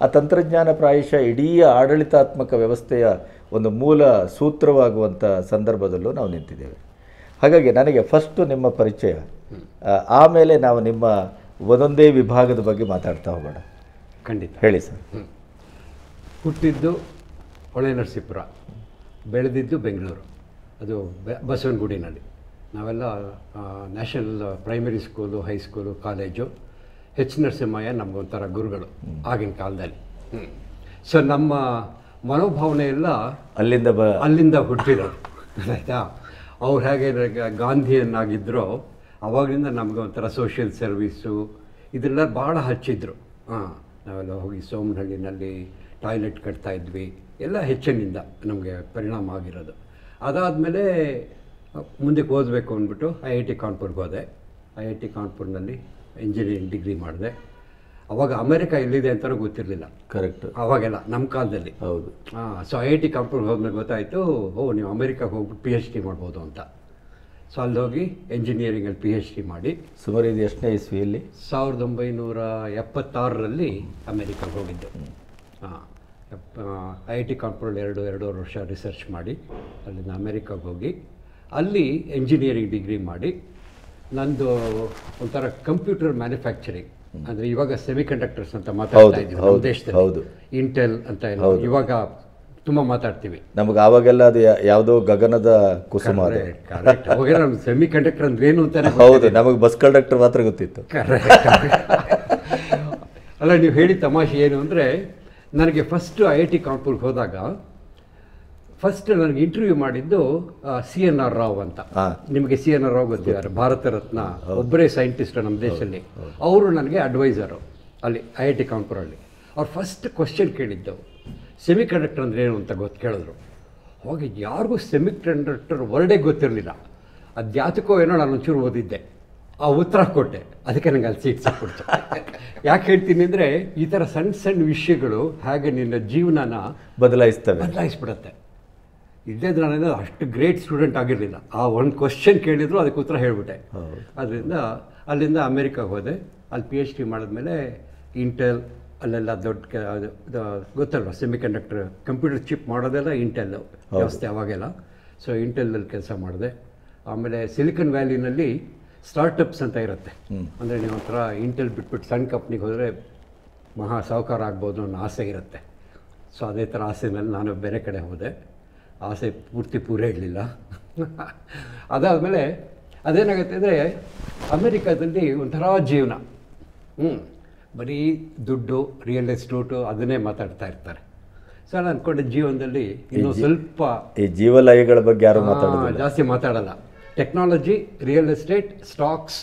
ಆ ತಂತ್ರಜ್ಞಾನ ಪ್ರಾಯಶಃ ಇಡೀ ಆಡಳಿತಾತ್ಮಕ ವ್ಯವಸ್ಥೆಯ ಒಂದು ಮೂಲ ಸೂತ್ರವಾಗುವಂಥ ಸಂದರ್ಭದಲ್ಲೂ ನಾವು ನಿಂತಿದ್ದೇವೆ ಹಾಗಾಗಿ ನನಗೆ ಫಸ್ಟು ನಿಮ್ಮ ಪರಿಚಯ ಆಮೇಲೆ ನಾವು ನಿಮ್ಮ ಒಂದೊಂದೇ ವಿಭಾಗದ ಬಗ್ಗೆ ಮಾತಾಡ್ತಾ ಹೋಗೋಣ ಖಂಡಿತ ಹೇಳಿ ಸರ್ ಹುಟ್ಟಿದ್ದು ಹೊಳೆ ನರಸೀಪುರ ಬೆಳೆದಿದ್ದು ಬೆಂಗಳೂರು ಅದು ಬಸವನಗುಡಿನಲ್ಲಿ ನಾವೆಲ್ಲ national primary school high school college H Narasimhaiah ನಮಗೊಂಥರ ಗುರುಗಳು ಆಗಿನ ಕಾಲದಲ್ಲಿ ಸೊ ನಮ್ಮ ಮನೋಭಾವನೆ ಎಲ್ಲ ಅಲ್ಲಿಂದ ಬ ಅಲ್ಲಿಂದ ಹುಟ್ಟಿರೋರು ಆಯಿತಾ ಅವ್ರು ಹೇಗೆ ಗಾಂಧಿಯನ್ನಾಗಿದ್ದರು ಅವಾಗಿಂದ ನಮಗೆ ಒಂಥರ ಸೋಷಿಯಲ್ ಸರ್ವೀಸು ಇದೆಲ್ಲ ಭಾಳ ಹಚ್ಚಿದ್ರು ಹಾಂ ನಾವೆಲ್ಲ ಹೋಗಿ ಸೋಮನಹಳ್ಳಿನಲ್ಲಿ ಟಾಯ್ಲೆಟ್ ಕಟ್ತಾಯಿದ್ವಿ ಎಲ್ಲ ಹೆಚ್ಚಿನಿಂದ ನಮಗೆ ಪರಿಣಾಮ ಆಗಿರೋದು ಅದಾದಮೇಲೆ ಮುಂದಕ್ಕೆ ಓದಬೇಕು ಅಂದ್ಬಿಟ್ಟು ಐ ಐ ಟಿ ಕಾನ್ಪುರ್ಗೆ ಹೋದೆ ಐ ಐ ಟಿ ಕಾನ್ಪುರ್ನಲ್ಲಿ ಇಂಜಿನಿಯರಿಂಗ್ ಡಿಗ್ರಿ ಮಾಡಿದೆ ಅವಾಗ ಅಮೆರಿಕ ಎಲ್ಲಿದೆ ಅಂತಲೂ ಗೊತ್ತಿರಲಿಲ್ಲ ಕರೆಕ್ಟ್ ಅವಾಗೆಲ್ಲ ನಮ್ಮ ಕಾಲದಲ್ಲಿ ಹೌದು ಹಾಂ ಸೊ ಐ ಐ ಟಿ ಕಾನ್ಪುರ್ಗೆ ಹೋದ್ಮೇಲೆ ಗೊತ್ತಾಯಿತು ಓ ನೀವು ಅಮೆರಿಕಾಗೆ ಹೋಗ್ಬಿಟ್ಟು ಪಿ ಎಚ್ ಡಿ ಮಾಡ್ಬೋದು ಅಂತ ಸೊ ಅಲ್ಲಿ ಹೋಗಿ ಎಂಜಿನಿಯರಿಂಗಲ್ಲಿ ಪಿ ಎಚ್ ಡಿ ಮಾಡಿ ಸುಮಾರು ಇದು ಎಷ್ಟನೇ ಇಸ್ವಿಯಲ್ಲಿ ಸಾವಿರದ ಒಂಬೈನೂರ ಎಪ್ಪತ್ತಾರರಲ್ಲಿ ಅಮೆರಿಕಾಗೆ ಹೋಗಿದ್ದೆ ಹಾಂ ಐ ಐ ಟಿ ಕಾನ್ಪುರಲ್ಲಿ ಎರಡು ಎರಡೂವರೆ ವರ್ಷ ರಿಸರ್ಚ್ ಮಾಡಿ ಅಲ್ಲಿಂದ ಅಮೆರಿಕಾಗೆ ಹೋಗಿ ಅಲ್ಲಿ ಎಂಜಿನಿಯರಿಂಗ್ ಡಿಗ್ರಿ ಮಾಡಿ ನಂದು ಒಂಥರ ಕಂಪ್ಯೂಟರ್ ಮ್ಯಾನುಫ್ಯಾಕ್ಚರಿಂಗ್ ಅಂದರೆ ಇವಾಗ ಸೆಮಿ ಕಂಡಕ್ಟರ್ಸ್ ಅಂತ ಮಾತಾಡ್ತಾ ಇದ್ದೀವಿ ಹೌದು ಇಂಟೆಲ್ ಅಂತ ಇವಾಗ ತುಂಬ ಮಾತಾಡ್ತೀವಿ ನಮಗೆ ಆವಾಗೆಲ್ಲ ಅದು ಯಾವುದೋ ಗಗನದ ಕುಸುಮ ಸೆಮಿ ಕಂಡಕ್ಟರ್ ಅಂದ್ರೆ ಏನು ಅಂತ ಹೌದು ನಮಗೆ ಬಸ್ ಕಂಡಕ್ಟರ್ ಮಾತ್ರ ಗೊತ್ತಿತ್ತು ಅಲ್ಲ ನೀವು ಹೇಳಿ ತಮಾಷೆ ಏನು ಅಂದರೆ ನನಗೆ ಫಸ್ಟ್ ಐ ಐ ಟಿ ಕಾನ್ಪುರ್ಗೆ ಹೋದಾಗ ಫಸ್ಟ್ ನನಗೆ ಇಂಟರ್ವ್ಯೂ ಮಾಡಿದ್ದು ಸಿ ಎನ್ ಆರ್ ರಾವ್ ಅಂತ ನಿಮಗೆ ಸಿ ಎನ್ ಆರ್ ರಾವ್ ಗೊತ್ತಿದ್ದಾರೆ ಭಾರತ ರತ್ನ ಒಬ್ಬರೇ ಸೈಂಟಿಸ್ಟ್ ನಮ್ಮ ದೇಶದಲ್ಲಿ ಅವರು ನನಗೆ ಅಡ್ವೈಸರು ಅಲ್ಲಿ ಐ ಐ ಟಿ ಕಾನ್ಪುರಲ್ಲಿ ಅವ್ರು ಫಸ್ಟ್ ಕ್ವಶನ್ ಕೇಳಿದ್ದು ಸೆಮಿ ಕಂಡಕ್ಟರ್ ಅಂದ್ರೆ ಏನು ಅಂತ ಗೊತ್ತು ಕೇಳಿದ್ರು ಹೋಗಿ ಯಾರಿಗೂ ಸೆಮಿ ಕಂಡಕ್ಟರ್ ವರ್ಡೇ ಗೊತ್ತಿರಲಿಲ್ಲ ಅದು ಜಾತಕೋ ಏನೋ ನಾನು ಒಂಚೂರು ಓದಿದ್ದೆ ಆ ಉತ್ತರ ಕೊಟ್ಟೆ ಅದಕ್ಕೆ ನನಗೆ ಅಲ್ಲಿ ಸೀಟ್ ಸಿಕ್ಬಿಡ್ತು ಯಾಕೆ ಹೇಳ್ತೀನಿ ಅಂದರೆ ಈ ಥರ ಸಣ್ಣ ಸಣ್ಣ ವಿಷಯಗಳು ಹಾಗೆ ನಿನ್ನ ಜೀವನನ ಬದಲಾಯಿಸ್ತವೆ ಬದಲಾಯಿಸ್ಬಿಡತ್ತೆ ನಾನೇನು ಅಷ್ಟು ಗ್ರೇಟ್ ಸ್ಟೂಡೆಂಟ್ ಆಗಿರಲಿಲ್ಲ ಆ ಒಂದು ಕ್ವಶನ್ ಕೇಳಿದ್ರು ಅದಕ್ಕೆ ಉತ್ತರ ಹೇಳಿಬಿಟ್ಟೆ ಅದರಿಂದ ಅಲ್ಲಿಂದ ಅಮೇರಿಕಾಗೆ ಹೋದೆ ಅಲ್ಲಿ ಪಿ ಎಚ್ ಡಿ ಮಾಡಿದ್ಮೇಲೆ ಇಂಟೆಲ್ ಅಲ್ಲೆಲ್ಲ ದೊಡ್ಡ ಗೊತ್ತಲ್ವ ಸೆಮಿ ಕಂಡಕ್ಟರ್ ಕಂಪ್ಯೂಟರ್ ಚಿಪ್ ಮಾಡೋದೆಲ್ಲ ಇಂಟೆಲ್ ವ್ಯವಸ್ಥೆ ಅವಾಗೆಲ್ಲ ಸೊ ಇಂಟೆಲ್ನಲ್ಲಿ ಕೆಲಸ ಮಾಡಿದೆ ಆಮೇಲೆ ಸಿಲಿಕನ್ ವ್ಯಾಲಿನಲ್ಲಿ ಸ್ಟಾರ್ಟಪ್ಸ್ ಅಂತ ಇರುತ್ತೆ ಅಂದರೆ ನೀವು ಒಂಥರ ಇಂಟೆಲ್ ಬಿಟ್ಬಿಟ್ಟು ಸಣ್ಣ ಕಂಪ್ನಿಗೆ ಹೋದರೆ ಮಹಾ ಸಹಕಾರ ಆಗ್ಬೋದು ಅನ್ನೋ ಆಸೆ ಇರುತ್ತೆ ಸೊ ಅದೇ ಥರ ಆಸೆ ಮೇಲೆ ನಾನು ಬೇರೆ ಕಡೆ ಹೋದೆ ಆಸೆ ಪೂರ್ತಿ ಇರಲಿಲ್ಲ ಅದಾದಮೇಲೆ ಅದೇನಾಗುತ್ತೆ ಅಂದರೆ ಅಮೇರಿಕಾದಲ್ಲಿ ಒಂಥರ ಜೀವನ ಹ್ಞೂ ಬರೀ ದುಡ್ಡು ರಿಯಲ್ ಎಸ್ಟೇಟು ಅದನ್ನೇ ಮಾತಾಡ್ತಾ ಇರ್ತಾರೆ ಸೊ ನಾನು ಅಂದ್ಕೊಂಡೆ ಜೀವನದಲ್ಲಿ ಇನ್ನೂ ಸ್ವಲ್ಪ ಈ ಜೀವಲಯಗಳ ಬಗ್ಗೆ ಯಾರು ಮಾತಾಡೋದು ಜಾಸ್ತಿ ಮಾತಾಡಲ್ಲ ಟೆಕ್ನಾಲಜಿ ರಿಯಲ್ ಎಸ್ಟೇಟ್ ಸ್ಟಾಕ್ಸ್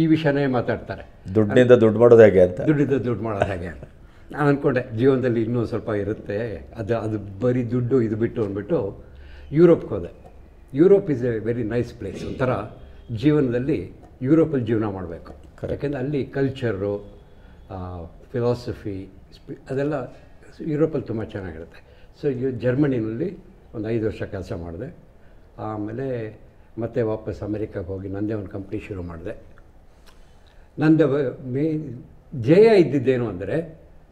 ಈ ವಿಷಯನೇ ಮಾತಾಡ್ತಾರೆ ದುಡ್ಡಿನಿಂದ ದುಡ್ಡು ಮಾಡೋದು ಹೇಗೆ ಅಂತ ದುಡ್ಡಿಂದ ದುಡ್ಡು ಮಾಡೋದು ಹೇಗೆ ಅಂತ ನಾನು ಅಂದ್ಕೊಂಡೆ ಜೀವನದಲ್ಲಿ ಇನ್ನೂ ಸ್ವಲ್ಪ ಇರುತ್ತೆ ಅದು ಅದು ಬರೀ ದುಡ್ಡು ಇದು ಬಿಟ್ಟು ಅಂದ್ಬಿಟ್ಟು ಯುರೋಪ್ಗೆ ಹೋದೆ Europe is a very nice place ಒಂಥರ ಜೀವನದಲ್ಲಿ ಯುರೋಪಲ್ಲಿ ಜೀವನ ಮಾಡಬೇಕು ಯಾಕೆಂದರೆ ಅಲ್ಲಿ ಕಲ್ಚರು ಫಿಲಾಸಫಿ ಸ್ಪಿ ಅದೆಲ್ಲ ಯುರೋಪಲ್ಲಿ ತುಂಬ ಚೆನ್ನಾಗಿರುತ್ತೆ ಸೊ ಜರ್ಮನಿನಲ್ಲಿ ಒಂದು ಐದು ವರ್ಷ ಕೆಲಸ ಮಾಡಿದೆ ಆಮೇಲೆ ಮತ್ತೆ ವಾಪಸ್ ಅಮೆರಿಕಕ್ಕೆ ಹೋಗಿ ನನ್ನದೇ ಒಂದು ಕಂಪ್ನಿ ಶುರು ಮಾಡಿದೆ ನಂದು ಮೇ ಜಯ ಇದ್ದಿದ್ದೇನು ಅಂದರೆ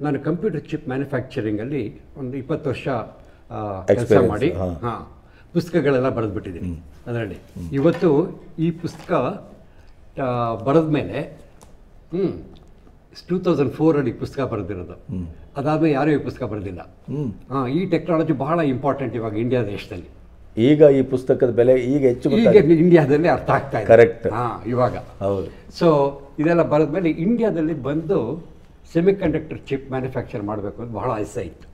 ನಾನು ಕಂಪ್ಯೂಟರ್ ಚಿಪ್ ಮ್ಯಾನುಫ್ಯಾಕ್ಚರಿಂಗಲ್ಲಿ ಒಂದು ಇಪ್ಪತ್ತು ವರ್ಷ ಕೆಲಸ ಮಾಡಿ ಹಾಂ ಪುಸ್ತಕಗಳೆಲ್ಲ ಬರೆದ್ಬಿಟ್ಟಿದ್ದೀನಿ ಅದರಲ್ಲಿ ಇವತ್ತು ಈ ಪುಸ್ತಕ ಬರೆದ ಮೇಲೆ ಹ್ಞೂ ಟೂ ತೌಸಂಡ್ ಫೋರಲ್ಲಿ ಪುಸ್ತಕ ಬರೆದಿರೋದು ಅದಾದಮೇಲೆ ಯಾರೂ ಈ ಪುಸ್ತಕ ಬರೆದಿಲ್ಲ ಹಾಂ ಈ ಟೆಕ್ನಾಲಜಿ ಬಹಳ ಇಂಪಾರ್ಟೆಂಟ್ ಇವಾಗ ಇಂಡಿಯಾ ದೇಶದಲ್ಲಿ ಈಗ ಈ ಪುಸ್ತಕದ ಬೆಲೆ ಈಗ ಹೆಚ್ಚು ಈಗ ಇಂಡಿಯಾದಲ್ಲಿ ಅರ್ಥ ಆಗ್ತಾ ಇದೆ ಕರೆಕ್ಟ್ ಹಾಂ ಇವಾಗ ಹೌದು ಸೊ ಇದೆಲ್ಲ ಬರೆದ ಮೇಲೆ ಇಂಡಿಯಾದಲ್ಲಿ ಬಂದು ಸೆಮಿಕಂಡಕ್ಟರ್ ಚಿಪ್ ಮ್ಯಾನುಫ್ಯಾಕ್ಚರ್ ಮಾಡಬೇಕು ಅಂತ ಬಹಳ ಆಸೆ ಇತ್ತು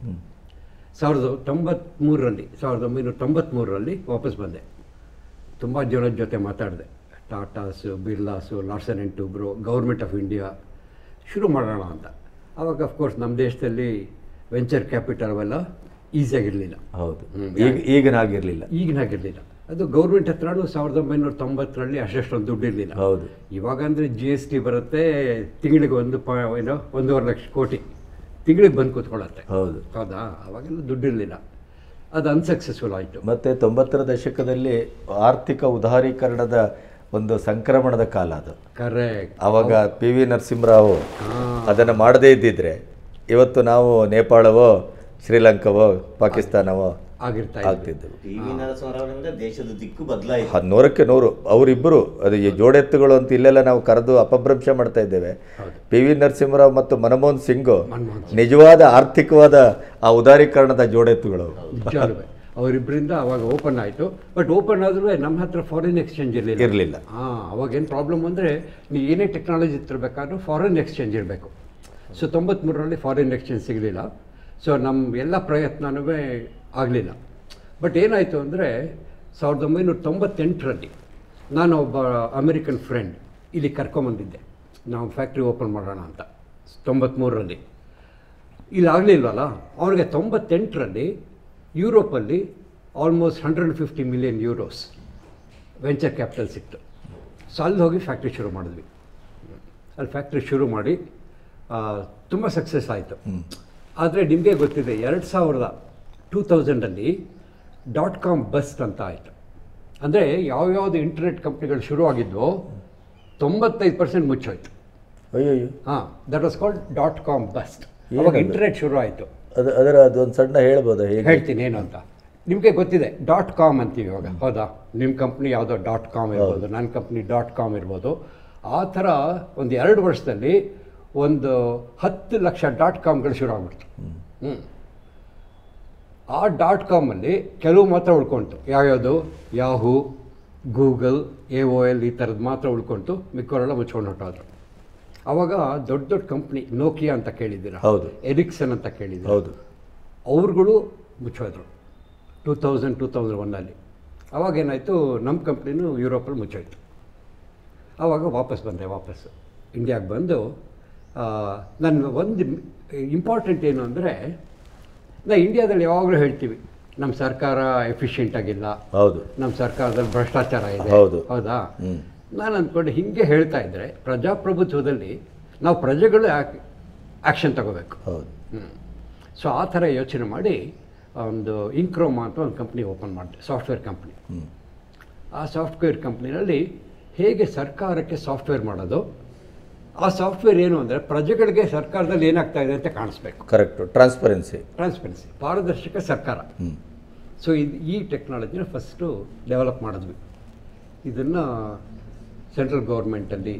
ಸಾವಿರದ ತೊಂಬತ್ತ್ಮೂರರಲ್ಲಿ ಸಾವಿರದ ಒಂಬೈನೂರ ತೊಂಬತ್ತ್ಮೂರರಲ್ಲಿ ವಾಪಸ್ ಬಂದೆ ತುಂಬ ಜನರ ಜೊತೆ ಮಾತಾಡಿದೆ Tatas Birlas Larsen and Toubro government of India ಶುರು ಮಾಡೋಣ ಅಂತ ಆವಾಗ ಅಫ್ಕೋರ್ಸ್ ನಮ್ಮ ದೇಶದಲ್ಲಿ ವೆಂಚರ್ ಕ್ಯಾಪಿಟಲ್ ಅವೆಲ್ಲ ಈಸಿಯಾಗಿರಲಿಲ್ಲ ಹೌದು ಈಗ ಈಗಿನಾಗಿರಲಿಲ್ಲ ಈಗಿನಾಗಿರಲಿಲ್ಲ ಅದು ಗೌರ್ಮೆಂಟ್ ಹತ್ರನೂ ಸಾವಿರದ ಒಂಬೈನೂರ ತೊಂಬತ್ತರಲ್ಲಿ ಅಷ್ಟೊಂದು ದುಡ್ಡು ಇರಲಿಲ್ಲ ಹೌದು ಇವಾಗ ಅಂದರೆ ಜಿ ಎಸ್ ಟಿ ಬರುತ್ತೆ ತಿಂಗಳಿಗೆ ಒಂದು ಪ ಏನೋ ಒಂದೂವರೆ ಲಕ್ಷ ಕೋಟಿ ತಿಂಗಳಿಗೆ ಬಂದು ಕೂತ್ಕೊಳ್ಳುತ್ತೆ ಹೌದು ಹೌದಾ ಅವಾಗೆಲ್ಲ ದುಡ್ಡು ಇರಲಿಲ್ಲ ಅದು ಅನ್ಸಕ್ಸಸ್ಫುಲ್ ಆಯಿತು ಮತ್ತು ತೊಂಬತ್ತರ ದಶಕದಲ್ಲಿ ಆರ್ಥಿಕ ಉದಾರೀಕರಣದ ಒಂದು ಸಂಕ್ರಮಣದ ಕಾಲ ಅದು ಕರೆಕ್ಟ್ ಆವಾಗ ಪಿ ವಿ ನರಸಿಂಹರಾವ್ ಅದನ್ನು ಮಾಡದೇ ಇದ್ದಿದ್ರೆ ಇವತ್ತು ನಾವು ನೇಪಾಳವೋ ಶ್ರೀಲಂಕಾವೋ ಪಾಕಿಸ್ತಾನವೋ ಆಗಿರ್ತಾ ದೇಶದ ದಿಕ್ಕು ಬದಲಾಯಿತು ನೂರಕ್ಕೆ ನೂರು ಅವರಿಬ್ಬರು ಅದು ಜೋಡೆತ್ತುಗಳು ಅಂತ ಇಲ್ಲೆಲ್ಲ ನಾವು ಕರೆದು ಅಪಭ್ರಂಶ ಮಾಡ್ತಾ ಇದ್ದೇವೆ ಪಿ ವಿ ನರಸಿಂಹರಾವ್ ಮತ್ತು ಮನಮೋಹನ್ ಸಿಂಗ್ ನಿಜವಾದ ಆರ್ಥಿಕವಾದ ಆ ಉದಾರೀಕರಣದ ಜೋಡೆತ್ತುಗಳು ಅವರಿಬ್ಬರಿಂದ ಅವಾಗ ಓಪನ್ ಆಯಿತು ಬಟ್ ಓಪನ್ ಆದರೂ ನಮ್ಮ ಹತ್ರ ಫಾರಿನ್ ಎಕ್ಸ್ಚೇಂಜ್ ಇರಲಿಲ್ಲ ಇರಲಿಲ್ಲ ಹಾಂ ಅವಾಗೇನು ಪ್ರಾಬ್ಲಮ್ ಅಂದರೆ ನೀವು ಏನೇ ಟೆಕ್ನಾಲಜಿ ತಿರಬೇಕಾದ್ರೂ ಫಾರಿನ್ ಎಕ್ಸ್ಚೇಂಜ್ ಇರಬೇಕು ಸೊ ತೊಂಬತ್ತ್ಮೂರರಲ್ಲಿ ಫಾರಿನ್ ಎಕ್ಸ್ಚೇಂಜ್ ಸಿಗಲಿಲ್ಲ ಸೊ ನಮ್ಮ ಎಲ್ಲ ಪ್ರಯತ್ನವೇ ಆಗಲಿಲ್ಲ ಬಟ್ ಏನಾಯಿತು ಅಂದರೆ ಸಾವಿರದ ಒಂಬೈನೂರ ತೊಂಬತ್ತೆಂಟರಲ್ಲಿ ನಾನು ಒಬ್ಬ ಅಮೇರಿಕನ್ ಫ್ರೆಂಡ್ ಇಲ್ಲಿ ಕರ್ಕೊಂಬಂದಿದ್ದೆ ನಾವು ಫ್ಯಾಕ್ಟ್ರಿ ಓಪನ್ ಮಾಡೋಣ ಅಂತ ತೊಂಬತ್ತ್ಮೂರರಲ್ಲಿ ಇಲ್ಲಿ ಆಗಲಿಲ್ವಲ್ಲ ಅವ್ರಿಗೆ ತೊಂಬತ್ತೆಂಟರಲ್ಲಿ ಯುರೋಪಲ್ಲಿ almost hundred fifty million euros venture capital ಸಿಕ್ತು ಸೊ ಅಲ್ಲಿ ಹೋಗಿ ಫ್ಯಾಕ್ಟ್ರಿ ಶುರು ಮಾಡಿದ್ವಿ ಅಲ್ಲಿ ಫ್ಯಾಕ್ಟ್ರಿ ಶುರು ಮಾಡಿ ತುಂಬ ಸಕ್ಸಸ್ ಆಯಿತು ಆದರೆ ನಿಮಗೆ ಗೊತ್ತಿದೆ ಎರಡು ಸಾವಿರದ ಟೂ ತೌಸಂಡಲ್ಲಿ ಡಾಟ್ ಕಾಮ್ ಬಸ್ಟ್ ಅಂತ ಆಯಿತು ಅಂದರೆ ಯಾವ್ಯಾವುದು ಇಂಟರ್ನೆಟ್ ಕಂಪ್ನಿಗಳು ಶುರು ತೊಂಬತ್ತೈದು ಪರ್ಸೆಂಟ್ ಮುಚ್ಚೋಯ್ತು ಅಯ್ಯೋ ಹಾಂ that was called dot com bust ಇವಾಗ ಇಂಟರ್ನೆಟ್ ಶುರು ಆಯಿತು ಅದು ಅದರ ಅದೊಂದು ಸಣ್ಣ ಹೇಳ್ಬೋದು ಹೇಳ್ತೀನಿ ಏನು ಅಂತ ನಿಮಗೆ ಗೊತ್ತಿದೆ ಡಾಟ್ ಕಾಮ್ ಅಂತೀವಿ ಇವಾಗ ಹೌದಾ ನಿಮ್ಮ ಕಂಪ್ನಿ ಯಾವುದೋ ಡಾಟ್ ಕಾಮ್ ಇರ್ಬೋದು ನನ್ನ ಕಂಪ್ನಿ ಡಾಟ್ ಕಾಮ್ ಇರ್ಬೋದು ಆ ಥರ ಒಂದು ಎರಡು ವರ್ಷದಲ್ಲಿ ಒಂದು ಹತ್ತು ಲಕ್ಷ ಡಾಟ್ ಕಾಮ್ಗಳು ಶುರು ಆಗ್ಬಿಡ್ತು ಹ್ಞೂ ಆ ಡಾಟ್ ಕಾಮಲ್ಲಿ ಕೆಲವು ಮಾತ್ರ ಉಳ್ಕೊಳ್ತು ಯಾವ್ಯಾವುದು Yahoo Google A O L ಈ ಥರದ್ದು ಮಾತ್ರ ಉಳ್ಕೊಳ್ತು ಮಿಕ್ಕೋರೆಲ್ಲ ಮುಚ್ಕೊಂಡು ಹೊಟ್ಟೋದ್ರು ಆವಾಗ ದೊಡ್ಡ ದೊಡ್ಡ ಕಂಪ್ನಿ ನೋಕಿಯಾ ಅಂತ ಕೇಳಿದ್ದೀರಾ ಹೌದು ಎರಿಕ್ಸನ್ ಅಂತ ಕೇಳಿದ್ದೀರಾ ಹೌದು ಅವ್ರುಗಳು ಮುಚ್ಚೋದ್ರು ಟೂ ತೌಸಂಡ್ ಟೂ ತೌಸಂಡ್ ಒನ್ನಲ್ಲಿ ಏನಾಯಿತು ನಮ್ಮ ಕಂಪ್ನಿನೂ ಯುರೋಪಲ್ಲಿ ಮುಚ್ಚೋಯ್ತು ಆವಾಗ ವಾಪಸ್ ಬಂದೆ ವಾಪಸ್ಸು ಇಂಡಿಯಾಗೆ ಬಂದು ನನ್ನ ಒಂದು ಇಂಪಾರ್ಟೆಂಟ್ ಏನು ಅಂದರೆ ನಾ ಇಂಡಿಯಾದಲ್ಲಿ ಯಾವಾಗಲೂ ಹೇಳ್ತೀವಿ ನಮ್ಮ ಸರ್ಕಾರ ಎಫಿಷಿಯೆಂಟ್ ಆಗಿಲ್ಲ ಹೌದು ನಮ್ಮ ಸರ್ಕಾರದಲ್ಲಿ ಭ್ರಷ್ಟಾಚಾರ ಇದೆ ಹೌದು ಹೌದಾ ನಾನು ಅಂದ್ಕೊಂಡು ಹಿಂಗೆ ಹೇಳ್ತಾ ಇದ್ರೆ ಪ್ರಜಾಪ್ರಭುತ್ವದಲ್ಲಿ ನಾವು ಪ್ರಜೆಗಳು ಆ್ಯಕ್ಷನ್ ತಗೋಬೇಕು ಹೌದು ಸೊ ಆ ಥರ ಯೋಚನೆ ಮಾಡಿ ಒಂದು ಇನ್ಕ್ರೋಮಾ ಅಂತ ಒಂದು ಕಂಪ್ನಿ ಓಪನ್ ಮಾಡಿದೆ ಸಾಫ್ಟ್ವೇರ್ ಕಂಪ್ನಿ ಆ ಸಾಫ್ಟ್ವೇರ್ ಕಂಪ್ನಿನಲ್ಲಿ ಹೇಗೆ ಸರ್ಕಾರಕ್ಕೆ ಸಾಫ್ಟ್ವೇರ್ ಮಾಡೋದು ಆ ಸಾಫ್ಟ್ವೇರ್ ಏನು ಅಂದರೆ ಪ್ರಜೆಗಳಿಗೆ ಸರ್ಕಾರದಲ್ಲಿ ಏನಾಗ್ತಾ ಇದೆ ಅಂತ ಕಾಣಿಸ್ಬೇಕು ಕರೆಕ್ಟು ಟ್ರಾನ್ಸ್ಪರೆನ್ಸಿ ಟ್ರಾನ್ಸ್ಪರೆನ್ಸಿ ಪಾರದರ್ಶಕ ಸರ್ಕಾರ ಸೊ ಇದು ಈ ಟೆಕ್ನಾಲಜಿನ ಫಸ್ಟು ಡೆವಲಪ್ ಮಾಡಿದ್ವಿ ಇದನ್ನು ಸೆಂಟ್ರಲ್ ಗೌರ್ಮೆಂಟಲ್ಲಿ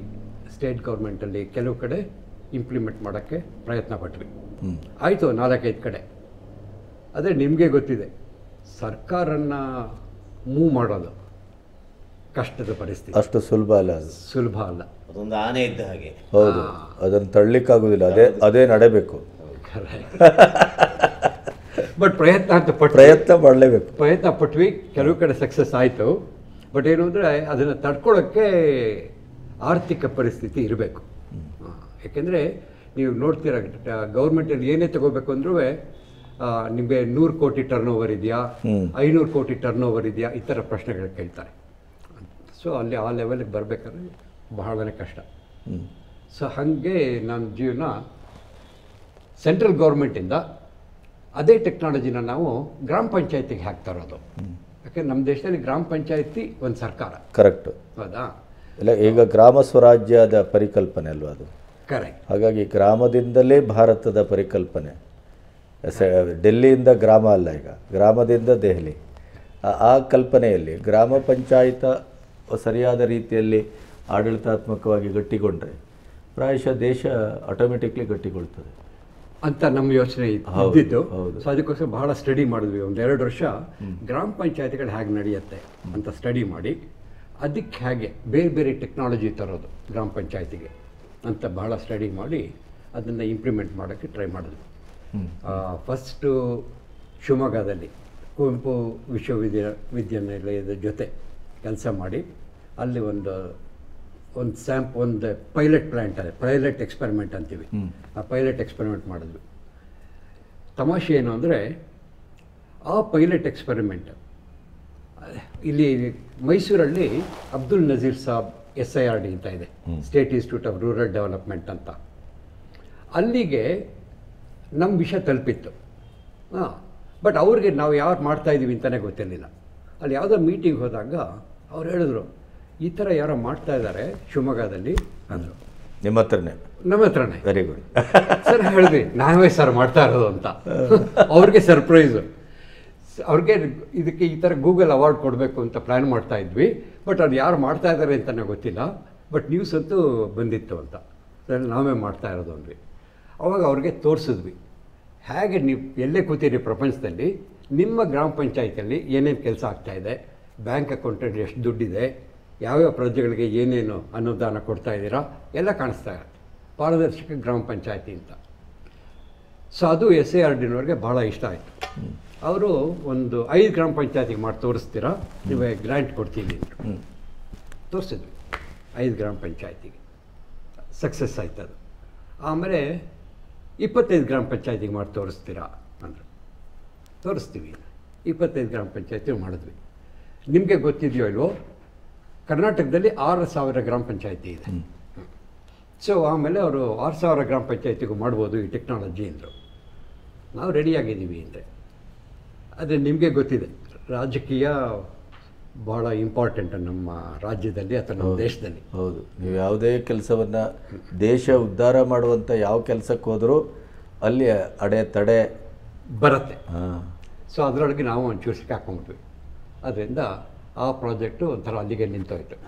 ಸ್ಟೇಟ್ ಗೌರ್ಮೆಂಟಲ್ಲಿ ಕೆಲವು ಕಡೆ ಇಂಪ್ಲಿಮೆಂಟ್ ಮಾಡೋಕ್ಕೆ ಪ್ರಯತ್ನ ಪಟ್ವಿ ಆಯಿತು ನಾಲ್ಕೈದು ಕಡೆ ಅದೇ ನಿಮಗೆ ಗೊತ್ತಿದೆ ಸರ್ಕಾರನ ಮೂವ್ ಮಾಡೋದು ಕಷ್ಟದ ಪರಿಸ್ಥಿತಿ ಅಷ್ಟು ಸುಲಭ ಅಲ್ಲ ಸುಲಭ ಅಲ್ಲ ಒಂದು ಆನೆ ಇದ್ದ ಹಾಗೆ ಹೌದು ಅದನ್ನು ಆಗುದಿಲ್ಲ ಅದೇ ಅದೇ ನಡೆಬೇಕು ಬಟ್ ಪ್ರಯತ್ನ ಅಂತ ಪ್ರಯತ್ನ ಮಾಡಲೇಬೇಕು ಪ್ರಯತ್ನ ಪಟ್ವಿ ಕೆಲವು ಕಡೆ ಸಕ್ಸಸ್ ಆಯಿತು ಬಟ್ ಏನು ಅಂದರೆ ಅದನ್ನು ತಡ್ಕೊಳ್ಳೋಕ್ಕೆ ಆರ್ಥಿಕ ಪರಿಸ್ಥಿತಿ ಇರಬೇಕು ಯಾಕೆಂದರೆ ನೀವು ನೋಡ್ತೀರ ಗೌರ್ಮೆಂಟಲ್ಲಿ ಏನೇ ತಗೋಬೇಕು ಅಂದ್ರೂ ನಿಮಗೆ ನೂರು ಕೋಟಿ ಟರ್ನ್ ಓವರ್ ಇದೆಯಾ ಐನೂರು ಕೋಟಿ ಟರ್ನ್ ಓವರ್ ಇದೆಯಾ ಈ ಥರ ಪ್ರಶ್ನೆಗಳು ಕೇಳ್ತಾರೆ ಸೊ ಅಲ್ಲಿ ಆ ಲೆವೆಲ್ಗೆ ಬರಬೇಕಾದ್ರೆ ಬಹಳನೇ ಕಷ್ಟ ಸೊ ಹಾಗೆ ನನ್ನ ಜೀವನ ಸೆಂಟ್ರಲ್ ಗೌರ್ಮೆಂಟಿಂದ ಅದೇ ಟೆಕ್ನಾಲಜಿನ ನಾವು ಗ್ರಾಮ ಪಂಚಾಯತಿಗೆ ಹಾಕ್ತಾ ಇರೋದು ಯಾಕೆ ನಮ್ಮ ದೇಶದಲ್ಲಿ ಗ್ರಾಮ ಪಂಚಾಯತಿ ಒಂದು ಸರ್ಕಾರ ಕರೆಕ್ಟ್ ಹೌದಾ ಇಲ್ಲ ಈಗ ಗ್ರಾಮ ಸ್ವರಾಜ್ಯದ ಪರಿಕಲ್ಪನೆ ಅಲ್ವಾ ಅದು ಕರೆಕ್ಟ್ ಹಾಗಾಗಿ ಗ್ರಾಮದಿಂದಲೇ ಭಾರತದ ಪರಿಕಲ್ಪನೆ ಡೆಲ್ಲಿಯಿಂದ ಗ್ರಾಮ ಅಲ್ಲ ಈಗ ಗ್ರಾಮದಿಂದ ದೆಹಲಿ ಆ ಕಲ್ಪನೆಯಲ್ಲಿ ಗ್ರಾಮ ಪಂಚಾಯತ ಸರಿಯಾದ ರೀತಿಯಲ್ಲಿ ಆಡಳಿತಾತ್ಮಕವಾಗಿ ಗಟ್ಟಿಗೊಂಡ್ರೆ ಪ್ರಾಯಶಃ ದೇಶ ಆಟೋಮೆಟಿಕ್ಲಿ ಗಟ್ಟಿಗೊಳ್ತದೆ ಅಂತ ನಮ್ಮ ಯೋಚನೆ ಇದ್ದಿದ್ದು ಸೊ ಅದಕ್ಕೋಸ್ಕರ ಬಹಳ ಸ್ಟಡಿ ಮಾಡಿದ್ವಿ ಒಂದು ಎರಡು ವರ್ಷ ಗ್ರಾಮ ಪಂಚಾಯತ್ಗಳು ಹೇಗೆ ನಡೆಯುತ್ತೆ ಅಂತ ಸ್ಟಡಿ ಮಾಡಿ ಅದಕ್ಕೆ ಹೇಗೆ ಬೇರೆ ಬೇರೆ ಟೆಕ್ನಾಲಜಿ ತರೋದು ಗ್ರಾಮ ಪಂಚಾಯತಿಗೆ ಅಂತ ಬಹಳ ಸ್ಟಡಿ ಮಾಡಿ ಅದನ್ನು ಇಂಪ್ಲಿಮೆಂಟ್ ಮಾಡೋಕ್ಕೆ ಟ್ರೈ ಮಾಡಿದ್ವಿ ಫಸ್ಟು ಶಿವಮೊಗ್ಗದಲ್ಲಿ ಕುವೆಂಪು ವಿಶ್ವವಿದ್ಯ ವಿದ್ಯಾನಿಲಯದ ಜೊತೆ ಕೆಲಸ ಮಾಡಿ ಅಲ್ಲಿ ಒಂದು ಒಂದು ಸ್ಯಾಂಪ್ ಒಂದು ಪೈಲಟ್ ಪ್ಲಾಂಟ್ ಅದೇ ಪೈಲಟ್ ಎಕ್ಸ್ಪೆರಿಮೆಂಟ್ ಅಂತೀವಿ ಆ ಪೈಲಟ್ ಎಕ್ಸ್ಪೆರಿಮೆಂಟ್ ಮಾಡಿದ್ವಿ ತಮಾಷೆ ಏನು ಅಂದರೆ ಆ ಪೈಲಟ್ ಎಕ್ಸ್ಪೆರಿಮೆಂಟ್ ಇಲ್ಲಿ ಮೈಸೂರಲ್ಲಿ Abdul Nazir Sab S I R D ಅಂತ ಇದೆ state institute of rural development ಅಂತ ಅಲ್ಲಿಗೆ ನಮ್ಮ ವಿಷಯ ತಲುಪಿತ್ತು ಹಾಂ ಬಟ್ ಅವ್ರಿಗೆ ನಾವು ಯಾರು ಮಾಡ್ತಾಯಿದ್ದೀವಿ ಅಂತಲೇ ಗೊತ್ತಿರಲಿಲ್ಲ ಅಲ್ಲಿ ಯಾವುದೋ ಮೀಟಿಂಗ್ ಹೋದಾಗ ಅವ್ರು ಹೇಳಿದ್ರು ಈ ಥರ ಯಾರೋ ಮಾಡ್ತಾ ಇದ್ದಾರೆ ಶಿವಮೊಗ್ಗದಲ್ಲಿ ಅಂದರು ನಿಮ್ಮ ಹತ್ರನೇ ನಮ್ಮ ಹತ್ರನೇ ವೆರಿ ಗುಡ್ ಸರ್ ಹೇಳಿದ್ವಿ ನಾವೇ ಸರ್ ಮಾಡ್ತಾ ಇರೋದು ಅಂತ ಅವ್ರಿಗೆ ಸರ್ಪ್ರೈಸು ಅವ್ರಿಗೆ ಇದಕ್ಕೆ ಈ ಥರ ಗೂಗಲ್ ಅವಾರ್ಡ್ ಕೊಡಬೇಕು ಅಂತ ಪ್ಲ್ಯಾನ್ ಮಾಡ್ತಾ ಇದ್ವಿ ಬಟ್ ಅದು ಯಾರು ಮಾಡ್ತಾ ಇದ್ದಾರೆ ಅಂತ ಗೊತ್ತಿಲ್ಲ ಬಟ್ ನ್ಯೂಸ್ ಅಂತೂ ಬಂದಿತ್ತು ಅಂತ ನಾವೇ ಮಾಡ್ತಾ ಇರೋದು ಅಂದ್ವಿ ಅವಾಗ ಅವ್ರಿಗೆ ತೋರಿಸಿದ್ವಿ ಹೇಗೆ ನೀವು ಎಲ್ಲೇ ಕೂತೀರಿ ಪ್ರಪಂಚದಲ್ಲಿ ನಿಮ್ಮ ಗ್ರಾಮ ಪಂಚಾಯಿತಿಯಲ್ಲಿ ಏನೇನು ಕೆಲಸ ಆಗ್ತಾಯಿದೆ ಬ್ಯಾಂಕ್ ಅಕೌಂಟಲ್ಲಿ ಎಷ್ಟು ದುಡ್ಡಿದೆ ಯಾವ್ಯಾವ ಪ್ರಜೆಗಳಿಗೆ ಏನೇನು ಅನುದಾನ ಕೊಡ್ತಾ ಇದ್ದೀರಾ ಎಲ್ಲ ಕಾಣಿಸ್ತಾ ಇರುತ್ತೆ ಪಾರದರ್ಶಕ ಗ್ರಾಮ ಪಂಚಾಯತಿ ಅಂತ ಸೊ ಅದು ಎಸ್ ಎ ಆರ್ ಡಿನವ್ರಿಗೆ ಭಾಳ ಇಷ್ಟ ಆಯಿತು ಅವರು ಒಂದು ಐದು ಗ್ರಾಮ ಪಂಚಾಯತಿಗೆ ಮಾಡಿ ತೋರಿಸ್ತೀರಾ ನೀವು ಗ್ರ್ಯಾಂಟ್ ಕೊಡ್ತೀನಿ ತೋರಿಸಿದ್ವಿ ಐದು ಗ್ರಾಮ ಪಂಚಾಯತಿಗೆ ಸಕ್ಸಸ್ ಆಯ್ತು ಅದು ಆಮೇಲೆ ಇಪ್ಪತ್ತೈದು ಗ್ರಾಮ ಪಂಚಾಯತಿಗೆ ಮಾಡಿ ತೋರಿಸ್ತೀರಾ ಅಂದರು ತೋರಿಸ್ತೀವಿ ಇಪ್ಪತ್ತೈದು ಗ್ರಾಮ ಪಂಚಾಯತಿ ಮಾಡಿದ್ವಿ ನಿಮಗೆ ಗೊತ್ತಿದೆಯೋ ಇಲ್ವೋ ಕರ್ನಾಟಕದಲ್ಲಿ ಆರು ಸಾವಿರ ಗ್ರಾಮ ಪಂಚಾಯಿತಿ ಇದೆ ಸೊ ಆಮೇಲೆ ಅವರು ಆರು ಸಾವಿರ ಗ್ರಾಮ ಪಂಚಾಯತಿಗೂ ಮಾಡ್ಬೋದು ಈ ಟೆಕ್ನಾಲಜಿ ಅಂದರು ನಾವು ರೆಡಿಯಾಗಿದ್ದೀವಿ ಅಂದರೆ ಅದೇ ನಿಮಗೆ ಗೊತ್ತಿದೆ ರಾಜಕೀಯ ಬಹಳ ಇಂಪಾರ್ಟೆಂಟ್ ನಮ್ಮ ರಾಜ್ಯದಲ್ಲಿ ಅಥವಾ ನಮ್ಮ ದೇಶದಲ್ಲಿ ಹೌದು ನೀವು ಯಾವುದೇ ಕೆಲಸವನ್ನು ದೇಶ ಉದ್ಧಾರ ಮಾಡುವಂಥ ಯಾವ ಕೆಲಸಕ್ಕೆ ಹೋದರೂ ಅಲ್ಲಿ ಅಡೆ ತಡೆ ಬರುತ್ತೆ ಸೊ ಅದರೊಳಗೆ ನಾವು ಒಂಚೂರು ಹಾಕೊಂಡ್ವಿ ಅದರಿಂದ ಆ ಪ್ರಾಜೆಕ್ಟು ಒಂಥರ ಅಲ್ಲಿಗೆ ನಿಂತೋಯ್ತು